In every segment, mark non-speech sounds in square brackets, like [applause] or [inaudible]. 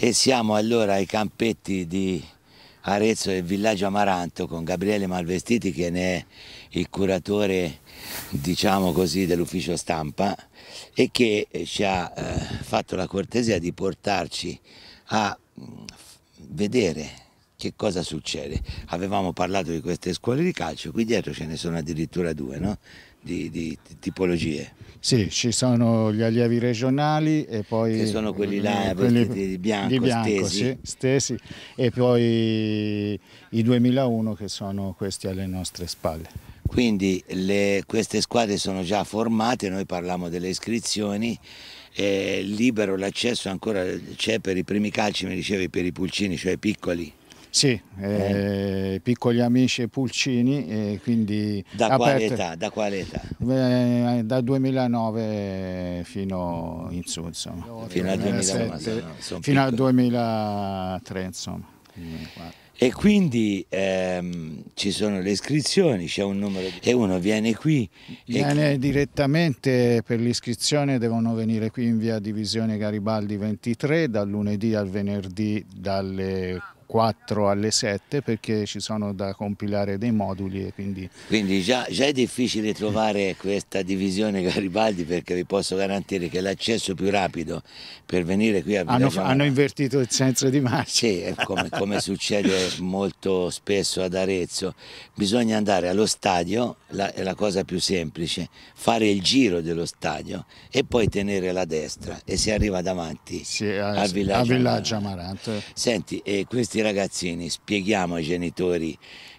E siamo allora ai campetti di Arezzo e Villaggio Amaranto con Gabriele Malvestiti che ne è il curatore diciamo dell'ufficio stampa e che eh, ci ha eh, fatto la cortesia di portarci a mm, vedere che cosa succede? Avevamo parlato di queste scuole di calcio, qui dietro ce ne sono addirittura due, no? Di, di, di, tipologie. Sì, ci sono gli allievi regionali e poi... Che sono quelli là, eh, quelli di bianco, di bianco stesi. Sì, stesi. E poi i 2001 che sono questi alle nostre spalle. Quindi le, queste squadre sono già formate, noi parliamo delle iscrizioni, eh, libero l'accesso ancora c'è per i primi calci, mi dicevi, per i pulcini, cioè i piccoli. Sì, eh. Eh, piccoli amici pulcini. Eh, quindi da, quale età, da quale età? Eh, da 2009 fino in su, insomma. Fino, al 2009, eh, no, fino al 2003, insomma. E quindi ehm, ci sono le iscrizioni, c'è un numero Di... e uno viene qui. Viene e... direttamente per l'iscrizione, devono venire qui in via Divisione Garibaldi 23 dal lunedì al venerdì dalle 4 alle 7 perché ci sono da compilare dei moduli e quindi... Quindi già, già è difficile trovare questa divisione Garibaldi perché vi posso garantire che l'accesso più rapido per venire qui a Villa hanno, Giovanna... hanno invertito il senso di marcia. Sì, come, come succede molto spesso ad Arezzo. Bisogna andare allo stadio, la, è la cosa più semplice, fare il giro dello stadio e poi tenere la destra e si arriva davanti sì, a, a Villaggia Amaranto. Senti, e questi questi ragazzini, spieghiamo ai genitori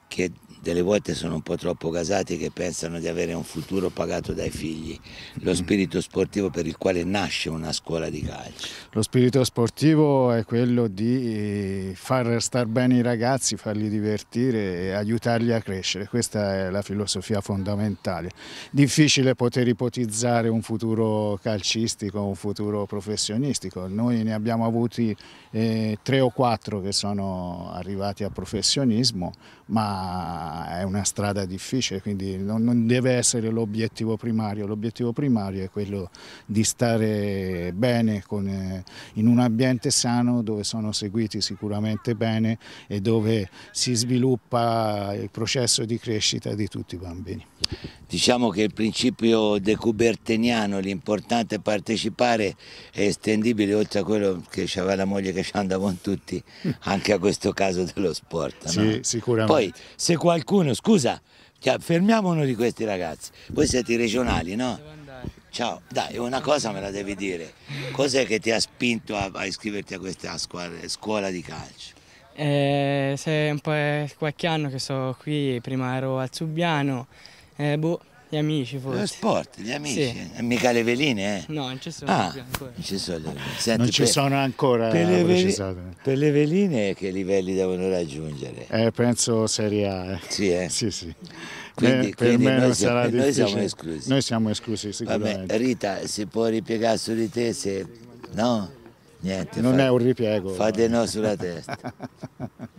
che delle volte sono un po' troppo casati che pensano di avere un futuro pagato dai figli, lo mm. spirito sportivo per il quale nasce una scuola di calcio. Lo spirito sportivo è quello di eh, far star bene i ragazzi, farli divertire e aiutarli a crescere, questa è la filosofia fondamentale. Difficile poter ipotizzare un futuro calcistico, un futuro professionistico, noi ne abbiamo avuti eh, tre o quattro che sono arrivati a professionismo, ma è una strada difficile, quindi non, non deve essere l'obiettivo primario, l'obiettivo primario è quello di stare bene con, eh, in un ambiente sano dove sono seguiti sicuramente bene e dove si sviluppa il processo di crescita di tutti i bambini. Diciamo che il principio decuberteniano, l'importante è partecipare, è estendibile oltre a quello che aveva la moglie che ci andava con tutti, mm. anche a questo caso dello sport. Sì, sicuramente. Poi, se qualcuno qualcuno, scusa, fermiamo uno di questi ragazzi. Voi siete regionali, no? Ciao, dai, una cosa me la devi dire. Cos'è che ti ha spinto a, a iscriverti a questa scuola, scuola di calcio? Eh, se un po' qualche anno che sono qui, prima ero al Subiano, eh, boh, gli amici forse. Lo sport, gli amici. Sì. Eh, mica le veline, eh? No, non ci sono ah, ancora. Non ci sono, Senti, non ci per, sono ancora per le, veli, per le, veline che livelli devono raggiungere? Eh, penso Serie A. Eh. Sì, eh? Sì, sì. Quindi, eh, quindi per me noi, sarà siamo, difficile. [laughs] noi siamo esclusi. Noi siamo esclusi, sicuramente. Vabbè, Rita, si può ripiegare su di te se... No? Niente. Non fa, è un ripiego. Fate no sulla testa. [laughs]